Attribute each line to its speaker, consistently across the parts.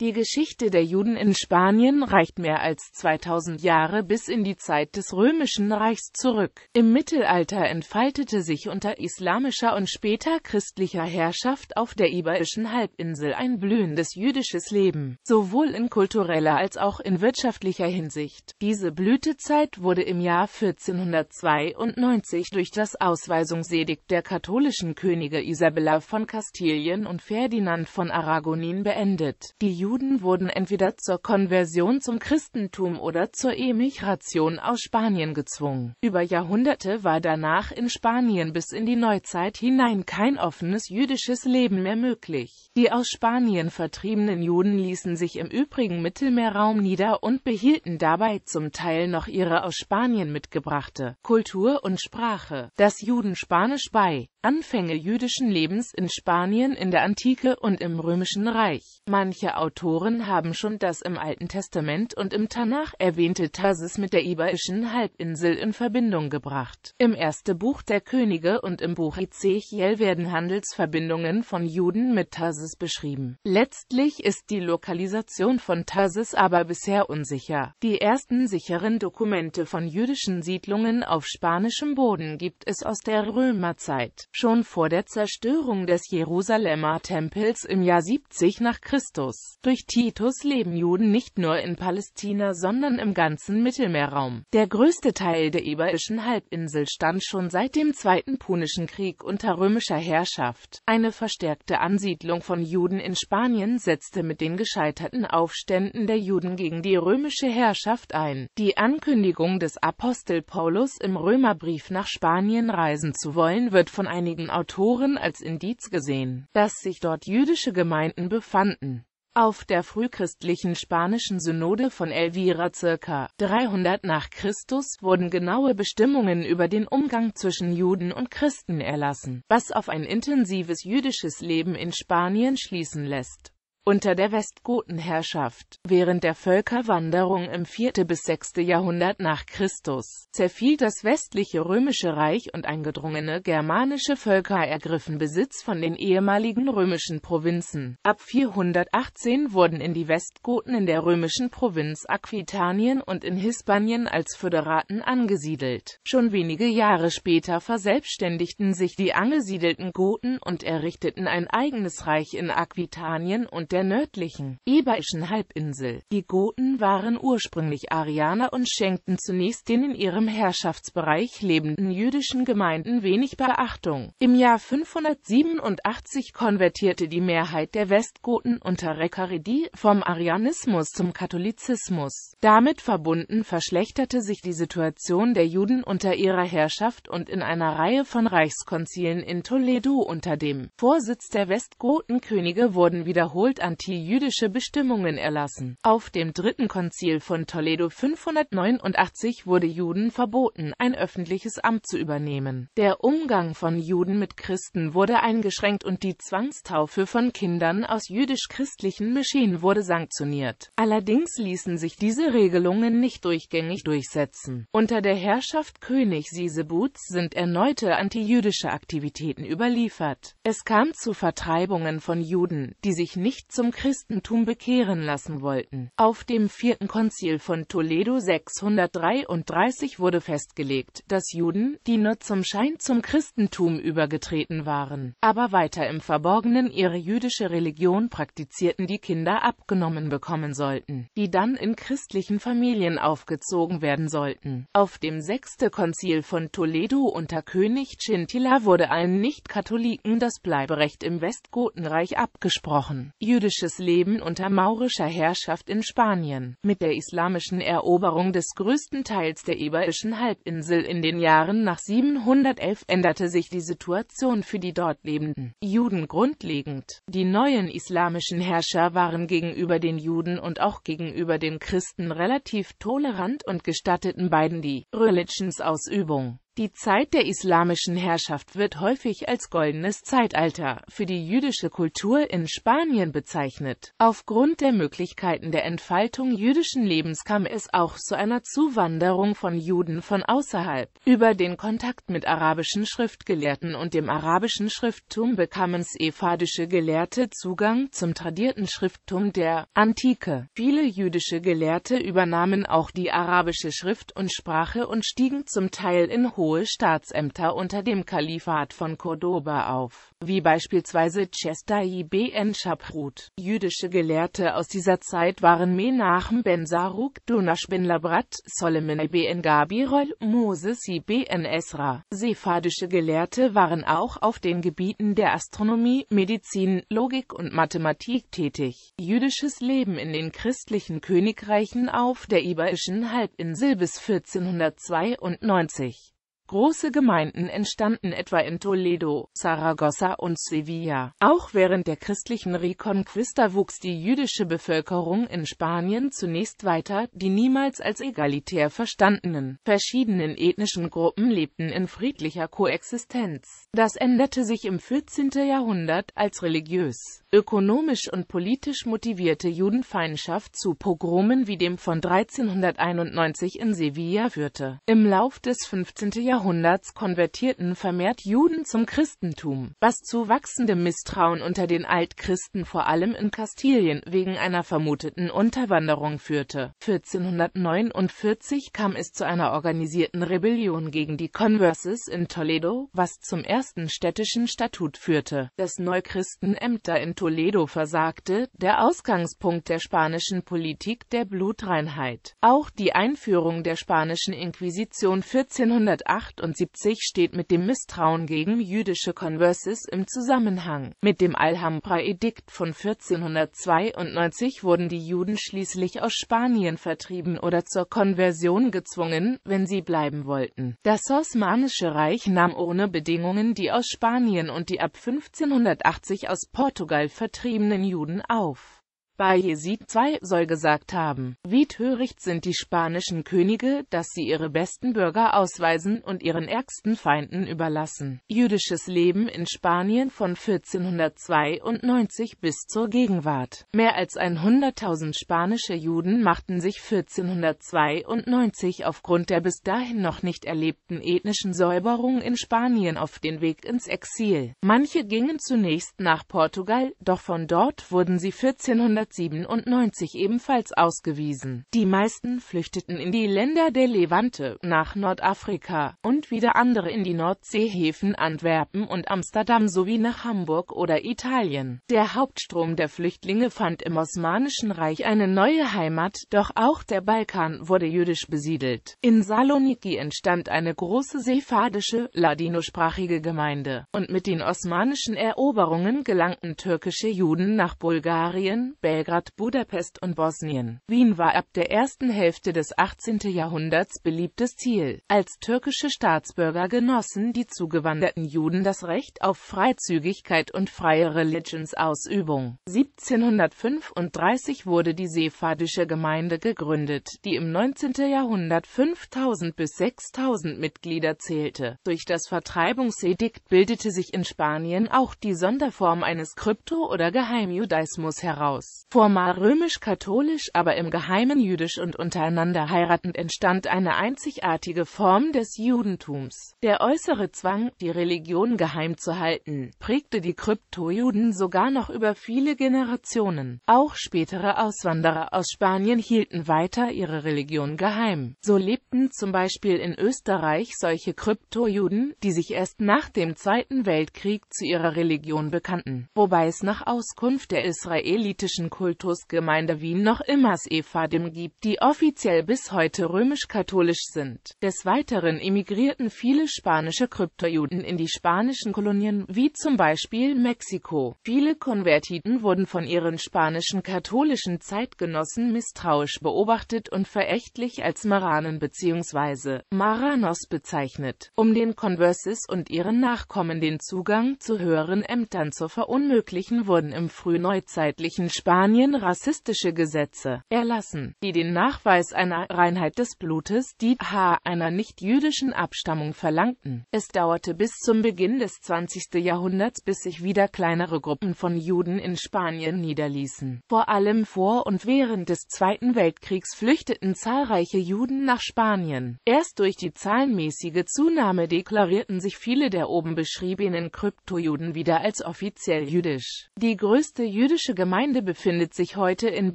Speaker 1: Die Geschichte der Juden in Spanien reicht mehr als 2000 Jahre bis in die Zeit des Römischen Reichs zurück. Im Mittelalter entfaltete sich unter islamischer und später christlicher Herrschaft auf der Iberischen Halbinsel ein blühendes jüdisches Leben, sowohl in kultureller als auch in wirtschaftlicher Hinsicht. Diese Blütezeit wurde im Jahr 1492 durch das Ausweisungsedikt der katholischen Könige Isabella von Kastilien und Ferdinand von Aragonien beendet. Die Juden wurden entweder zur Konversion zum Christentum oder zur Emigration aus Spanien gezwungen. Über Jahrhunderte war danach in Spanien bis in die Neuzeit hinein kein offenes jüdisches Leben mehr möglich. Die aus Spanien vertriebenen Juden ließen sich im übrigen Mittelmeerraum nieder und behielten dabei zum Teil noch ihre aus Spanien mitgebrachte Kultur und Sprache. Das Juden Spanisch bei Anfänge jüdischen Lebens in Spanien in der Antike und im Römischen Reich. Manche Autoren haben schon das im Alten Testament und im Tanach erwähnte Tarsis mit der Iberischen Halbinsel in Verbindung gebracht. Im erste Buch der Könige und im Buch Ezechiel werden Handelsverbindungen von Juden mit Tarsis beschrieben. Letztlich ist die Lokalisation von Tarsis aber bisher unsicher. Die ersten sicheren Dokumente von jüdischen Siedlungen auf spanischem Boden gibt es aus der Römerzeit schon vor der Zerstörung des Jerusalemer Tempels im Jahr 70 nach Christus. Durch Titus leben Juden nicht nur in Palästina, sondern im ganzen Mittelmeerraum. Der größte Teil der Iberischen Halbinsel stand schon seit dem Zweiten Punischen Krieg unter römischer Herrschaft. Eine verstärkte Ansiedlung von Juden in Spanien setzte mit den gescheiterten Aufständen der Juden gegen die römische Herrschaft ein. Die Ankündigung des Apostel Paulus im Römerbrief nach Spanien reisen zu wollen wird von einem einigen Autoren als Indiz gesehen, dass sich dort jüdische Gemeinden befanden. Auf der frühchristlichen spanischen Synode von Elvira ca. 300 nach Christus wurden genaue Bestimmungen über den Umgang zwischen Juden und Christen erlassen, was auf ein intensives jüdisches Leben in Spanien schließen lässt unter der Westgotenherrschaft. Während der Völkerwanderung im 4. bis 6. Jahrhundert nach Christus zerfiel das westliche römische Reich und eingedrungene germanische Völker ergriffen Besitz von den ehemaligen römischen Provinzen. Ab 418 wurden in die Westgoten in der römischen Provinz Aquitanien und in Hispanien als Föderaten angesiedelt. Schon wenige Jahre später verselbstständigten sich die angesiedelten Goten und errichteten ein eigenes Reich in Aquitanien und der der nördlichen Iberischen Halbinsel. Die Goten waren ursprünglich Arianer und schenkten zunächst den in ihrem Herrschaftsbereich lebenden jüdischen Gemeinden wenig Beachtung. Im Jahr 587 konvertierte die Mehrheit der Westgoten unter Rekaridi vom Arianismus zum Katholizismus. Damit verbunden verschlechterte sich die Situation der Juden unter ihrer Herrschaft und in einer Reihe von Reichskonzilen in Toledo unter dem Vorsitz der Westgotenkönige wurden wiederholt antijüdische Bestimmungen erlassen. Auf dem Dritten Konzil von Toledo 589 wurde Juden verboten, ein öffentliches Amt zu übernehmen. Der Umgang von Juden mit Christen wurde eingeschränkt und die Zwangstaufe von Kindern aus jüdisch-christlichen Moscheen wurde sanktioniert. Allerdings ließen sich diese Regelungen nicht durchgängig durchsetzen. Unter der Herrschaft König Sisebuts sind erneute antijüdische Aktivitäten überliefert. Es kam zu Vertreibungen von Juden, die sich nicht zum Christentum bekehren lassen wollten. Auf dem vierten Konzil von Toledo 633 wurde festgelegt, dass Juden, die nur zum Schein zum Christentum übergetreten waren, aber weiter im Verborgenen ihre jüdische Religion praktizierten, die Kinder abgenommen bekommen sollten, die dann in christlichen Familien aufgezogen werden sollten. Auf dem sechsten Konzil von Toledo unter König Chintila wurde allen Nicht-Katholiken das Bleiberecht im Westgotenreich abgesprochen. Jüd jüdisches Leben unter maurischer Herrschaft in Spanien. Mit der islamischen Eroberung des größten Teils der Iberischen Halbinsel in den Jahren nach 711 änderte sich die Situation für die dort lebenden Juden grundlegend. Die neuen islamischen Herrscher waren gegenüber den Juden und auch gegenüber den Christen relativ tolerant und gestatteten beiden die Religionsausübung. Die Zeit der islamischen Herrschaft wird häufig als goldenes Zeitalter für die jüdische Kultur in Spanien bezeichnet. Aufgrund der Möglichkeiten der Entfaltung jüdischen Lebens kam es auch zu einer Zuwanderung von Juden von außerhalb. Über den Kontakt mit arabischen Schriftgelehrten und dem arabischen Schrifttum bekamen sephardische Gelehrte Zugang zum tradierten Schrifttum der Antike. Viele jüdische Gelehrte übernahmen auch die arabische Schrift und Sprache und stiegen zum Teil in hohe Staatsämter unter dem Kalifat von Cordoba auf, wie beispielsweise Chester ibn Schaprut. Jüdische Gelehrte aus dieser Zeit waren Menachem ben Saruk, Donash ben Labrat, Solomon ibn Gabirol, Moses ibn Esra. Sephardische Gelehrte waren auch auf den Gebieten der Astronomie, Medizin, Logik und Mathematik tätig. Jüdisches Leben in den christlichen Königreichen auf der Iberischen Halbinsel bis 1492 Große Gemeinden entstanden etwa in Toledo, Saragossa und Sevilla. Auch während der christlichen Reconquista wuchs die jüdische Bevölkerung in Spanien zunächst weiter, die niemals als egalitär verstandenen, verschiedenen ethnischen Gruppen lebten in friedlicher Koexistenz. Das änderte sich im 14. Jahrhundert, als religiös, ökonomisch und politisch motivierte Judenfeindschaft zu Pogromen wie dem von 1391 in Sevilla führte. Im Lauf des 15. Jahrhunderts Jahrhunderts konvertierten vermehrt Juden zum Christentum, was zu wachsendem Misstrauen unter den Altchristen vor allem in Kastilien wegen einer vermuteten Unterwanderung führte. 1449 kam es zu einer organisierten Rebellion gegen die Converses in Toledo, was zum ersten städtischen Statut führte, das Neuchristenämter in Toledo versagte, der Ausgangspunkt der spanischen Politik der Blutreinheit. Auch die Einführung der spanischen Inquisition 1408 78 steht mit dem Misstrauen gegen jüdische Converses im Zusammenhang. Mit dem Alhambra-Edikt von 1492 wurden die Juden schließlich aus Spanien vertrieben oder zur Konversion gezwungen, wenn sie bleiben wollten. Das Osmanische Reich nahm ohne Bedingungen die aus Spanien und die ab 1580 aus Portugal vertriebenen Juden auf. Bayezid II soll gesagt haben, wie töricht sind die spanischen Könige, dass sie ihre besten Bürger ausweisen und ihren ärgsten Feinden überlassen. Jüdisches Leben in Spanien von 1492 bis zur Gegenwart. Mehr als 100.000 spanische Juden machten sich 1492 aufgrund der bis dahin noch nicht erlebten ethnischen Säuberung in Spanien auf den Weg ins Exil. Manche gingen zunächst nach Portugal, doch von dort wurden sie 1492 1997 ebenfalls ausgewiesen. Die meisten flüchteten in die Länder der Levante, nach Nordafrika und wieder andere in die Nordseehäfen Antwerpen und Amsterdam sowie nach Hamburg oder Italien. Der Hauptstrom der Flüchtlinge fand im Osmanischen Reich eine neue Heimat, doch auch der Balkan wurde jüdisch besiedelt. In Saloniki entstand eine große sephardische, ladinosprachige Gemeinde, und mit den osmanischen Eroberungen gelangten türkische Juden nach Bulgarien, Belgien, Belgrad, Budapest und Bosnien. Wien war ab der ersten Hälfte des 18. Jahrhunderts beliebtes Ziel. Als türkische Staatsbürger genossen die zugewanderten Juden das Recht auf Freizügigkeit und freie Religionsausübung. 1735 wurde die Seefadische Gemeinde gegründet, die im 19. Jahrhundert 5000 bis 6000 Mitglieder zählte. Durch das Vertreibungsedikt bildete sich in Spanien auch die Sonderform eines Krypto- oder Geheimjudaismus heraus formal römisch-katholisch, aber im Geheimen jüdisch und untereinander heiratend, entstand eine einzigartige Form des Judentums. Der äußere Zwang, die Religion geheim zu halten, prägte die Kryptojuden sogar noch über viele Generationen. Auch spätere Auswanderer aus Spanien hielten weiter ihre Religion geheim. So lebten zum Beispiel in Österreich solche Kryptojuden, die sich erst nach dem Zweiten Weltkrieg zu ihrer Religion bekannten, wobei es nach Auskunft der israelitischen Kultusgemeinde Wien noch immer Sephardim gibt, die offiziell bis heute römisch-katholisch sind. Des Weiteren emigrierten viele spanische Kryptojuden in die spanischen Kolonien, wie zum Beispiel Mexiko. Viele Konvertiten wurden von ihren spanischen katholischen Zeitgenossen misstrauisch beobachtet und verächtlich als Maranen bzw. Maranos bezeichnet, um den Converses und ihren Nachkommen den Zugang zu höheren Ämtern zu verunmöglichen wurden im frühneuzeitlichen Spanien Großbritannien rassistische Gesetze erlassen, die den Nachweis einer Reinheit des Blutes, die H einer nicht-jüdischen Abstammung verlangten. Es dauerte bis zum Beginn des 20. Jahrhunderts, bis sich wieder kleinere Gruppen von Juden in Spanien niederließen. Vor allem vor und während des Zweiten Weltkriegs flüchteten zahlreiche Juden nach Spanien. Erst durch die zahlenmäßige Zunahme deklarierten sich viele der oben beschriebenen Kryptojuden wieder als offiziell jüdisch. Die größte jüdische Gemeinde befindet befindet sich heute in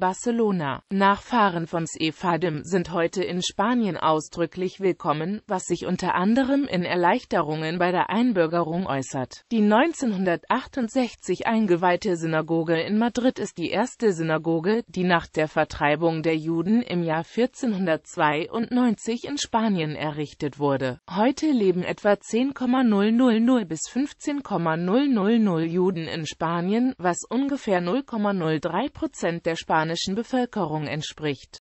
Speaker 1: Barcelona. Nachfahren von Sefadem sind heute in Spanien ausdrücklich willkommen, was sich unter anderem in Erleichterungen bei der Einbürgerung äußert. Die 1968 eingeweihte Synagoge in Madrid ist die erste Synagoge, die nach der Vertreibung der Juden im Jahr 1492 in Spanien errichtet wurde. Heute leben etwa 10,000 bis 15,000 Juden in Spanien, was ungefähr 0,03 Prozent der spanischen Bevölkerung entspricht